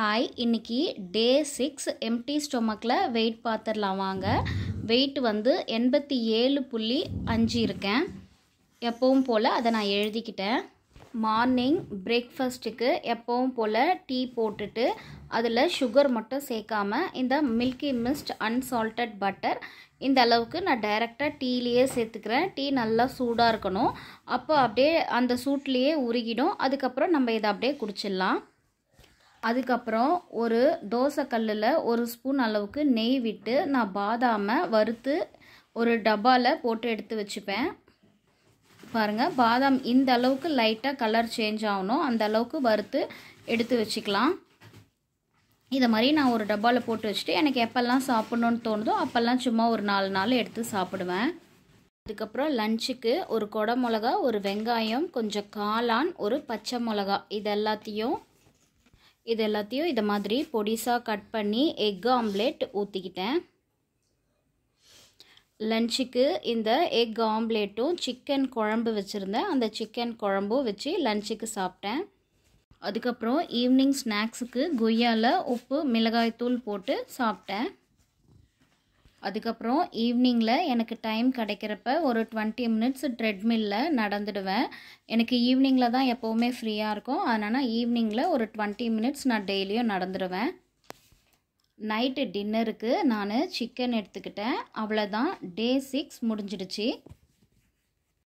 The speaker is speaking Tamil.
ஹாய் இன்னைக்கு டே சிக்ஸ் எம்டி ஸ்டொமக்கில் வெயிட் பார்த்துடலாம் வாங்க வெயிட் வந்து எண்பத்தி ஏழு புள்ளி அஞ்சு இருக்கேன் எப்பவும் போல் அதை நான் எழுதிக்கிட்டேன் மார்னிங் பிரேக்ஃபாஸ்ட்டுக்கு எப்பவும் போல் டீ போட்டுட்டு அதில் சுகர் மட்டும் சேர்க்காம இந்த மில்கி மிஸ்ட் அன்சால்டட் பட்டர் இந்த அளவுக்கு நான் டைரெக்டாக டீலேயே சேர்த்துக்கிறேன் டீ நல்லா சூடாக இருக்கணும் அப்போ அப்படியே அந்த சூட்லேயே உருகிடும் அதுக்கப்புறம் நம்ம இதை அப்படியே குடிச்சிடலாம் அதுக்கப்புறம் ஒரு தோசைக்கல்லில் ஒரு ஸ்பூன் அளவுக்கு நெய் விட்டு நான் பாதாமை வறுத்து ஒரு டப்பாவில் போட்டு எடுத்து வச்சுப்பேன் பாருங்கள் பாதாம் இந்த அளவுக்கு லைட்டாக கலர் சேஞ்ச் ஆகணும் அந்த அளவுக்கு வறுத்து எடுத்து வச்சுக்கலாம் இதை மாதிரி நான் ஒரு டப்பாவில் போட்டு வச்சுட்டு எனக்கு எப்போல்லாம் சாப்பிட்ணுன்னு தோணுதோ அப்போல்லாம் சும்மா ஒரு நாலு நாள் எடுத்து சாப்பிடுவேன் அதுக்கப்புறம் லஞ்சுக்கு ஒரு குடமிளகா மிளகா ஒரு வெங்காயம் கொஞ்சம் காளான் ஒரு பச்சை மிளகா இது எல்லாத்தையும் இது எல்லாத்தையும் இதை மாதிரி பொடிசாக கட் பண்ணி எக் ஆம்லேட் ஊற்றிக்கிட்டேன் லன்ச்சுக்கு இந்த எக் ஆம்லேட்டும் சிக்கன் குழம்பு வச்சுருந்தேன் அந்த சிக்கன் குழம்பும் வச்சு லன்ச்சுக்கு சாப்பிட்டேன் அதுக்கப்புறம் ஈவினிங் ஸ்நாக்ஸுக்கு கொய்யாவில் உப்பு மிளகாய்த்தூள் போட்டு சாப்பிட்டேன் அதுக்கப்புறம் ஈவினிங்கில் எனக்கு டைம் கிடைக்கிறப்ப ஒரு டுவெண்ட்டி மினிட்ஸ் ட்ரெட்மில்லில் நடந்துடுவேன் எனக்கு ஈவினிங்கில் தான் எப்போவுமே ஃப்ரீயாக இருக்கும் அதனால் ஈவினிங்கில் ஒரு டுவெண்ட்டி மினிட்ஸ் நான் டெய்லியும் நடந்துடுவேன் நைட்டு டின்னருக்கு நான் சிக்கன் எடுத்துக்கிட்டேன் அவ்வளோதான் டே சிக்ஸ் முடிஞ்சிடுச்சு